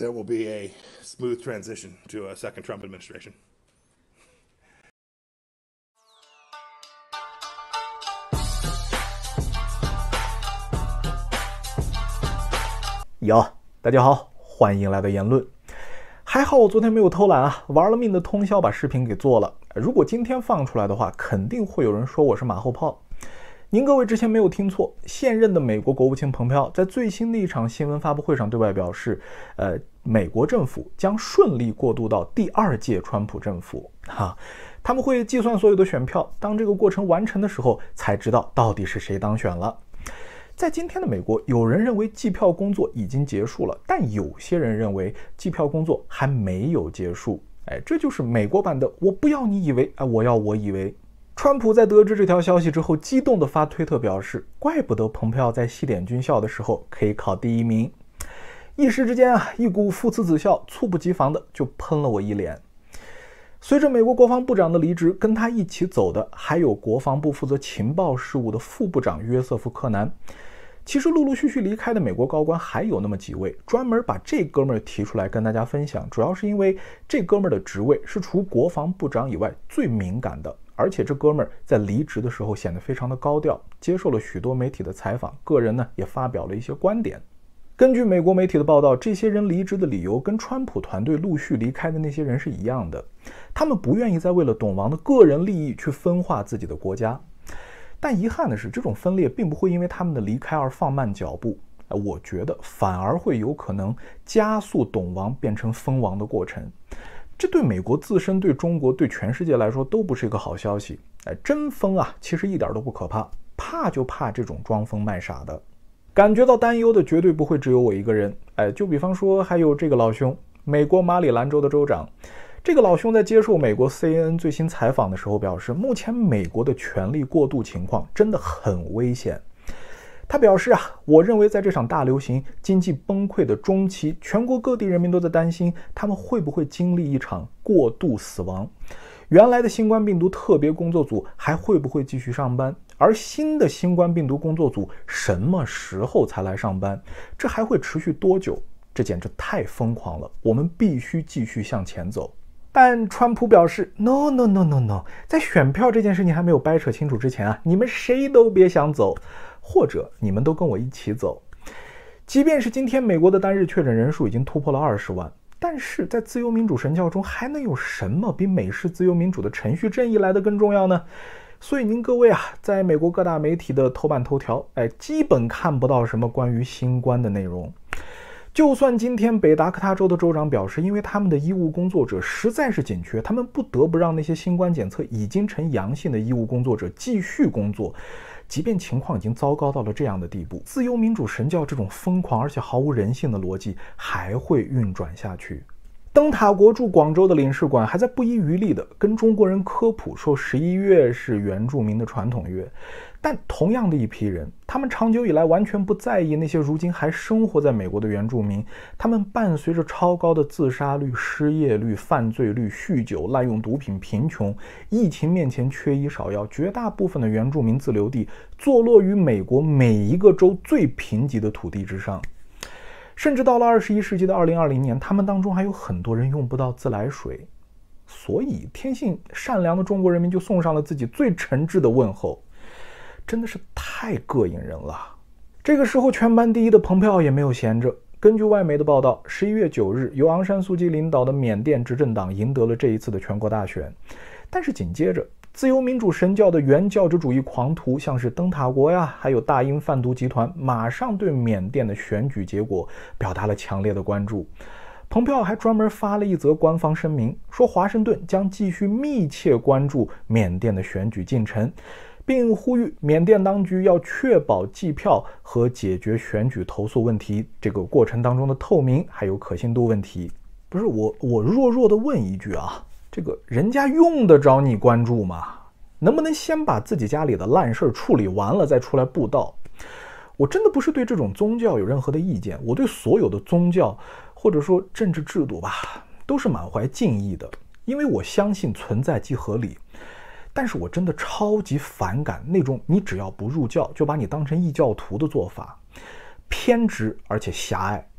There will be a smooth transition to a second Trump administration. Yo，大家好，欢迎来到言论。还好我昨天没有偷懒啊，玩了命的通宵把视频给做了。如果今天放出来的话，肯定会有人说我是马后炮。您各位之前没有听错，现任的美国国务卿蓬佩奥在最新的一场新闻发布会上对外表示，呃。美国政府将顺利过渡到第二届川普政府，哈，他们会计算所有的选票，当这个过程完成的时候，才知道到底是谁当选了。在今天的美国，有人认为计票工作已经结束了，但有些人认为计票工作还没有结束。哎，这就是美国版的“我不要你以为，哎，我要我以为”。川普在得知这条消息之后，激动的发推特表示：“怪不得蓬佩奥在西点军校的时候可以考第一名。”一时之间啊，一股父慈子孝，猝不及防的就喷了我一脸。随着美国国防部长的离职，跟他一起走的还有国防部负责情报事务的副部长约瑟夫·克南。其实陆陆续续离开的美国高官还有那么几位。专门把这哥们儿提出来跟大家分享，主要是因为这哥们儿的职位是除国防部长以外最敏感的，而且这哥们儿在离职的时候显得非常的高调，接受了许多媒体的采访，个人呢也发表了一些观点。根据美国媒体的报道，这些人离职的理由跟川普团队陆续离开的那些人是一样的，他们不愿意再为了董王的个人利益去分化自己的国家。但遗憾的是，这种分裂并不会因为他们的离开而放慢脚步，哎，我觉得反而会有可能加速董王变成疯王的过程。这对美国自身、对中国、对全世界来说都不是一个好消息。哎，真疯啊，其实一点都不可怕，怕就怕这种装疯卖傻的。感觉到担忧的绝对不会只有我一个人，哎，就比方说还有这个老兄，美国马里兰州的州长，这个老兄在接受美国 CNN 最新采访的时候表示，目前美国的权力过渡情况真的很危险。他表示啊，我认为在这场大流行、经济崩溃的中期，全国各地人民都在担心，他们会不会经历一场过度死亡。原来的新冠病毒特别工作组还会不会继续上班？而新的新冠病毒工作组什么时候才来上班？这还会持续多久？这简直太疯狂了！我们必须继续向前走。但川普表示：“No No No No No，在选票这件事情还没有掰扯清楚之前啊，你们谁都别想走，或者你们都跟我一起走。”即便是今天，美国的单日确诊人数已经突破了二十万。但是在自由民主神教中，还能有什么比美式自由民主的程序正义来的更重要呢？所以您各位啊，在美国各大媒体的头版头条，哎，基本看不到什么关于新冠的内容。就算今天北达科他州的州长表示，因为他们的医务工作者实在是紧缺，他们不得不让那些新冠检测已经呈阳性的医务工作者继续工作。即便情况已经糟糕到了这样的地步，自由民主神教这种疯狂而且毫无人性的逻辑还会运转下去。灯塔国驻广州的领事馆还在不遗余力地跟中国人科普，说十一月是原住民的传统月。但同样的一批人，他们长久以来完全不在意那些如今还生活在美国的原住民。他们伴随着超高的自杀率、失业率、犯罪率、酗酒、滥用毒品、贫穷、疫情面前缺医少药。绝大部分的原住民自留地，坐落于美国每一个州最贫瘠的土地之上。甚至到了二十一世纪的二零二零年，他们当中还有很多人用不到自来水，所以天性善良的中国人民就送上了自己最诚挚的问候，真的是太膈应人了。这个时候，全班第一的蓬佩奥也没有闲着。根据外媒的报道，十一月九日，由昂山素季领导的缅甸执政党赢得了这一次的全国大选，但是紧接着。自由民主神教的原教旨主义狂徒，像是灯塔国呀，还有大英贩毒集团，马上对缅甸的选举结果表达了强烈的关注。蓬佩奥还专门发了一则官方声明，说华盛顿将继续密切关注缅甸的选举进程，并呼吁缅甸当局要确保计票和解决选举投诉问题这个过程当中的透明还有可信度问题。不是我，我弱弱的问一句啊。这个人家用得着你关注吗？能不能先把自己家里的烂事儿处理完了再出来布道？我真的不是对这种宗教有任何的意见，我对所有的宗教或者说政治制度吧，都是满怀敬意的，因为我相信存在即合理。但是我真的超级反感那种你只要不入教就把你当成异教徒的做法，偏执而且狭隘。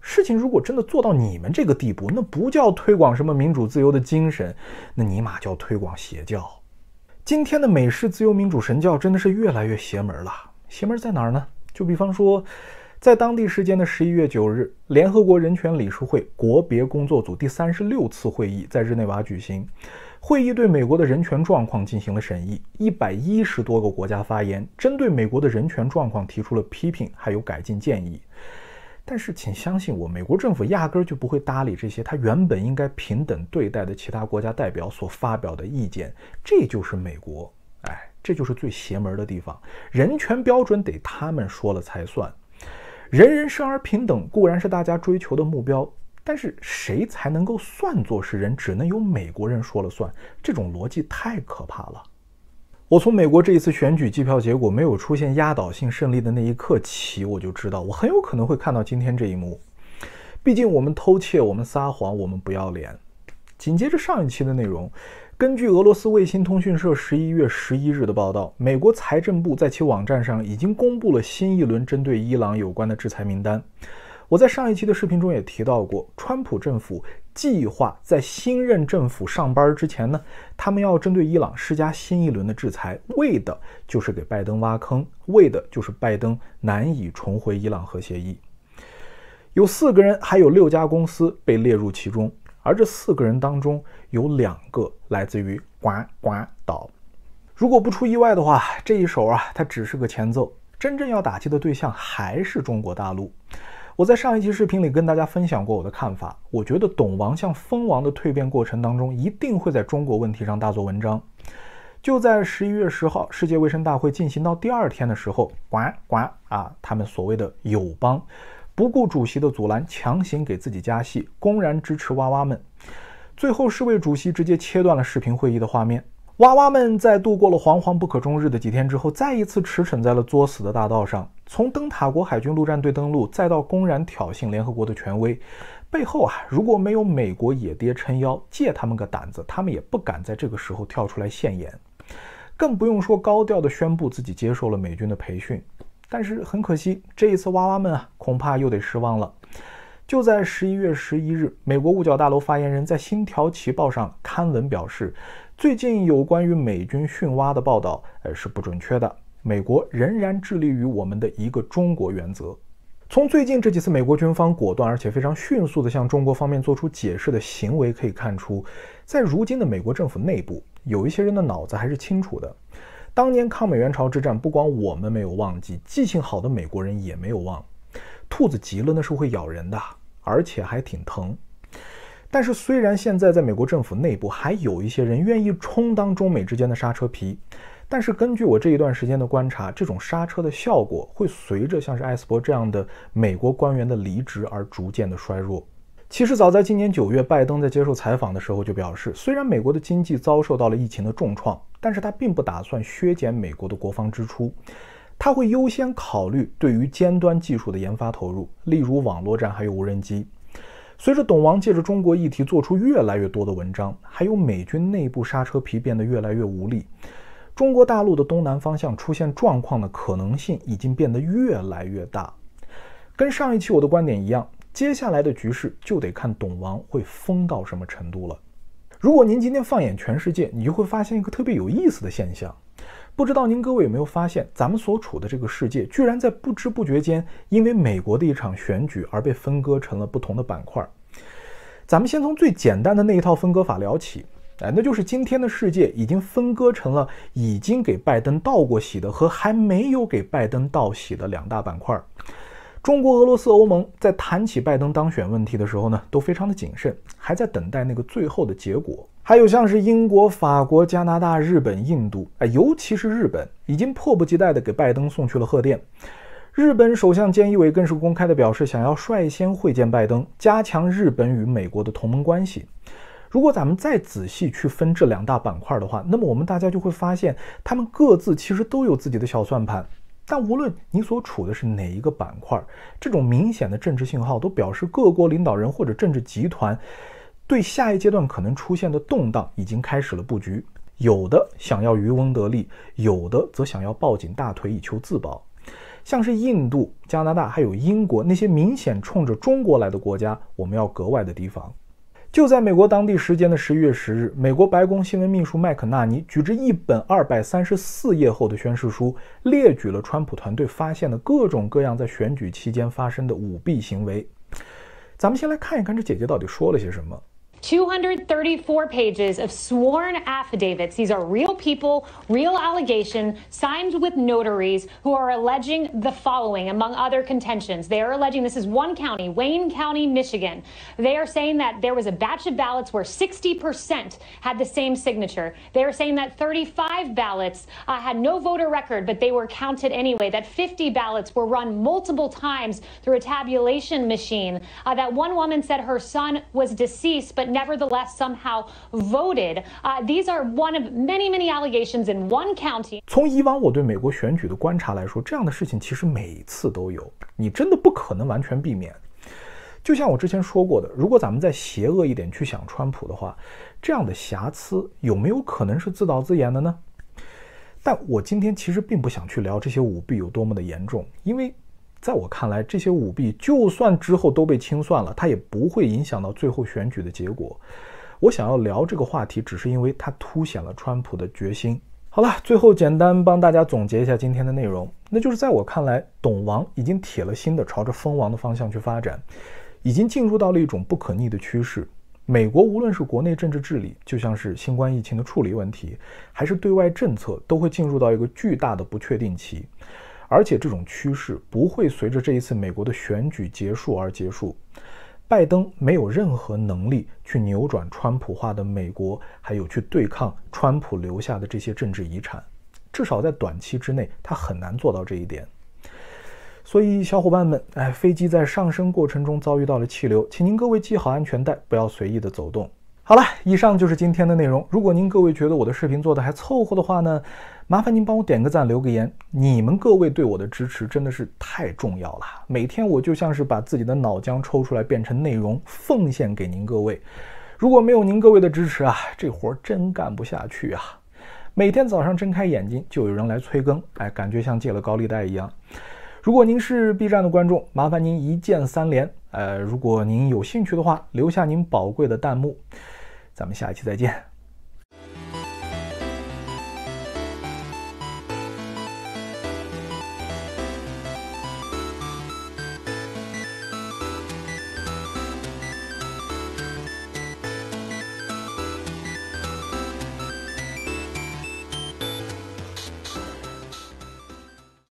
事情如果真的做到你们这个地步，那不叫推广什么民主自由的精神，那尼玛叫推广邪教。今天的美式自由民主神教真的是越来越邪门了。邪门在哪儿呢？就比方说，在当地时间的十一月九日，联合国人权理事会国别工作组第三十六次会议在日内瓦举行。会议对美国的人权状况进行了审议，一百一十多个国家发言，针对美国的人权状况提出了批评，还有改进建议。但是，请相信我，美国政府压根儿就不会搭理这些他原本应该平等对待的其他国家代表所发表的意见。这就是美国，哎，这就是最邪门的地方。人权标准得他们说了才算。人人生而平等固然是大家追求的目标，但是谁才能够算作是人，只能由美国人说了算。这种逻辑太可怕了。我从美国这一次选举计票结果没有出现压倒性胜利的那一刻起，我就知道我很有可能会看到今天这一幕。毕竟我们偷窃，我们撒谎，我们不要脸。紧接着上一期的内容，根据俄罗斯卫星通讯社十一月十一日的报道，美国财政部在其网站上已经公布了新一轮针对伊朗有关的制裁名单。我在上一期的视频中也提到过，川普政府计划在新任政府上班之前呢，他们要针对伊朗施加新一轮的制裁，为的就是给拜登挖坑，为的就是拜登难以重回伊朗核协议。有四个人，还有六家公司被列入其中，而这四个人当中有两个来自于瓜瓜岛。如果不出意外的话，这一手啊，它只是个前奏，真正要打击的对象还是中国大陆。我在上一期视频里跟大家分享过我的看法，我觉得懂王向蜂王的蜕变过程当中，一定会在中国问题上大做文章。就在十一月十号，世界卫生大会进行到第二天的时候，呱呱啊，他们所谓的友邦，不顾主席的阻拦，强行给自己加戏，公然支持娃娃们。最后，世卫主席直接切断了视频会议的画面。娃娃们在度过了惶惶不可终日的几天之后，再一次驰骋在了作死的大道上。从灯塔国海军陆战队登陆，再到公然挑衅联合国的权威，背后啊，如果没有美国野爹撑腰，借他们个胆子，他们也不敢在这个时候跳出来现眼，更不用说高调地宣布自己接受了美军的培训。但是很可惜，这一次娃娃们啊，恐怕又得失望了。就在十一月十一日，美国五角大楼发言人，在《星条旗报》上刊文表示。最近有关于美军训蛙的报道，呃，是不准确的。美国仍然致力于我们的一个中国原则。从最近这几次美国军方果断而且非常迅速地向中国方面做出解释的行为可以看出，在如今的美国政府内部，有一些人的脑子还是清楚的。当年抗美援朝之战，不光我们没有忘记，记性好的美国人也没有忘。兔子急了那是会咬人的，而且还挺疼。但是，虽然现在在美国政府内部还有一些人愿意充当中美之间的刹车皮，但是根据我这一段时间的观察，这种刹车的效果会随着像是艾斯伯这样的美国官员的离职而逐渐的衰弱。其实，早在今年九月，拜登在接受采访的时候就表示，虽然美国的经济遭受到了疫情的重创，但是他并不打算削减美国的国防支出，他会优先考虑对于尖端技术的研发投入，例如网络战还有无人机。随着董王借着中国议题做出越来越多的文章，还有美军内部刹车皮变得越来越无力，中国大陆的东南方向出现状况的可能性已经变得越来越大。跟上一期我的观点一样，接下来的局势就得看董王会疯到什么程度了。如果您今天放眼全世界，你就会发现一个特别有意思的现象。不知道您各位有没有发现，咱们所处的这个世界，居然在不知不觉间，因为美国的一场选举而被分割成了不同的板块儿。咱们先从最简单的那一套分割法聊起，哎，那就是今天的世界已经分割成了已经给拜登道过喜的和还没有给拜登道喜的两大板块儿。中国、俄罗斯、欧盟在谈起拜登当选问题的时候呢，都非常的谨慎，还在等待那个最后的结果。还有像是英国、法国、加拿大、日本、印度，哎，尤其是日本，已经迫不及待的给拜登送去了贺电。日本首相菅义伟更是公开的表示，想要率先会见拜登，加强日本与美国的同盟关系。如果咱们再仔细去分这两大板块的话，那么我们大家就会发现，他们各自其实都有自己的小算盘。但无论你所处的是哪一个板块，这种明显的政治信号都表示各国领导人或者政治集团对下一阶段可能出现的动荡已经开始了布局。有的想要渔翁得利，有的则想要抱紧大腿以求自保。像是印度、加拿大还有英国那些明显冲着中国来的国家，我们要格外的提防。就在美国当地时间的十一月十日，美国白宫新闻秘书麦肯纳尼举着一本二百三十四页厚的宣誓书，列举了川普团队发现的各种各样在选举期间发生的舞弊行为。咱们先来看一看这姐姐到底说了些什么。234 pages of sworn affidavits. These are real people, real allegation, signed with notaries who are alleging the following, among other contentions. They are alleging this is one county, Wayne County, Michigan. They are saying that there was a batch of ballots where 60% had the same signature. They are saying that 35 ballots uh, had no voter record, but they were counted anyway, that 50 ballots were run multiple times through a tabulation machine, uh, that one woman said her son was deceased, but Nevertheless, somehow voted. These are one of many many allegations in one county. 从以往我对美国选举的观察来说，这样的事情其实每次都有，你真的不可能完全避免。就像我之前说过的，如果咱们再邪恶一点去想川普的话，这样的瑕疵有没有可能是自导自演的呢？但我今天其实并不想去聊这些舞弊有多么的严重，因为。在我看来，这些舞弊就算之后都被清算了，它也不会影响到最后选举的结果。我想要聊这个话题，只是因为它凸显了川普的决心。好了，最后简单帮大家总结一下今天的内容，那就是在我看来，懂王已经铁了心的朝着封王的方向去发展，已经进入到了一种不可逆的趋势。美国无论是国内政治治理，就像是新冠疫情的处理问题，还是对外政策，都会进入到一个巨大的不确定期。而且这种趋势不会随着这一次美国的选举结束而结束，拜登没有任何能力去扭转川普化的美国，还有去对抗川普留下的这些政治遗产，至少在短期之内他很难做到这一点。所以小伙伴们，哎，飞机在上升过程中遭遇到了气流，请您各位系好安全带，不要随意的走动。好了，以上就是今天的内容。如果您各位觉得我的视频做的还凑合的话呢，麻烦您帮我点个赞，留个言。你们各位对我的支持真的是太重要了。每天我就像是把自己的脑浆抽出来变成内容奉献给您各位。如果没有您各位的支持啊，这活真干不下去啊。每天早上睁开眼睛就有人来催更，哎，感觉像借了高利贷一样。如果您是 B 站的观众，麻烦您一键三连。呃，如果您有兴趣的话，留下您宝贵的弹幕。咱们下一期再见。